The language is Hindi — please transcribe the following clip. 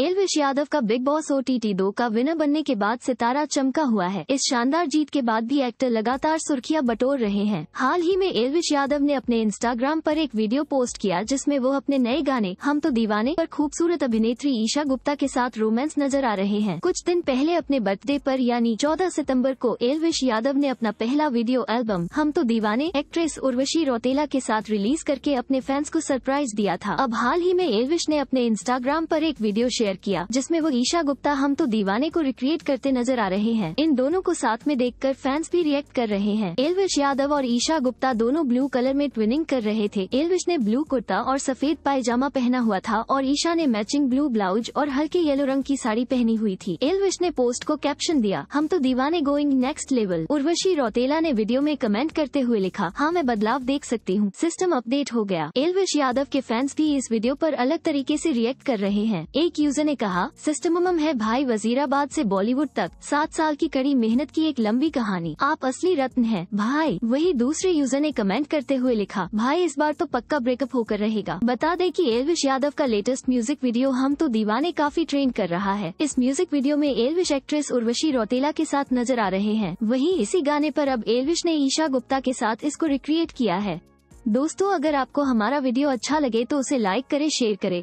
एलविश यादव का बिग बॉस ओ टी दो का विनर बनने के बाद सितारा चमका हुआ है इस शानदार जीत के बाद भी एक्टर लगातार सुर्खियां बटोर रहे हैं हाल ही में एलविश यादव ने अपने इंस्टाग्राम पर एक वीडियो पोस्ट किया जिसमें वो अपने नए गाने हम तो दीवाने पर खूबसूरत अभिनेत्री ईशा गुप्ता के साथ रोमांस नजर आ रहे हैं कुछ दिन पहले अपने बर्थडे पर यानी चौदह सितम्बर को एलविश यादव ने अपना पहला वीडियो एल्बम हम तो दीवाने एक्ट्रेस उर्वशी रोतेला के साथ रिलीज करके अपने फैंस को सरप्राइज दिया था अब हाल ही में एलविश ने अपने इंस्टाग्राम आरोप एक वीडियो शेयर शेयर किया जिसमे वो ईशा गुप्ता हम तो दीवाने को रिक्रिएट करते नजर आ रहे हैं इन दोनों को साथ में देख फैंस भी रिएक्ट कर रहे हैं एलविश यादव और ईशा गुप्ता दोनों ब्लू कलर में ट्विनिंग कर रहे थे एलविश ने ब्लू कुर्ता और सफेद पायजामा पहना हुआ था और ईशा ने मैचिंग ब्लू ब्लाउज और हल्के येलो रंग की साड़ी पहनी हुई थी एलविश ने पोस्ट को कैप्शन दिया हम तो दीवाने going next level Urvashi Rautela ने वीडियो में कमेंट करते हुए लिखा हाँ मैं बदलाव देख सकती हूँ सिस्टम अपडेट हो गया एलविश यादव के फैंस भी इस वीडियो पर अलग तरीके से रिएक्ट कर रहे हैं एक यूजर राजन ने कहा सिस्टम है भाई वजीराबाद से बॉलीवुड तक सात साल की कड़ी मेहनत की एक लंबी कहानी आप असली रत्न है भाई वही दूसरे यूजर ने कमेंट करते हुए लिखा भाई इस बार तो पक्का ब्रेकअप होकर रहेगा बता दे की एलविश यादव का लेटेस्ट म्यूजिक वीडियो हम तो दीवाने काफी ट्रेंड कर रहा है इस म्यूजिक वीडियो में एलविश एक्ट्रेस उर्वशी रौतेला के साथ नजर आ रहे हैं वही इसी गाने आरोप अब एलविश ने ईशा गुप्ता के साथ इसको रिक्रिएट किया है दोस्तों अगर आपको हमारा वीडियो अच्छा लगे तो उसे लाइक करे शेयर करे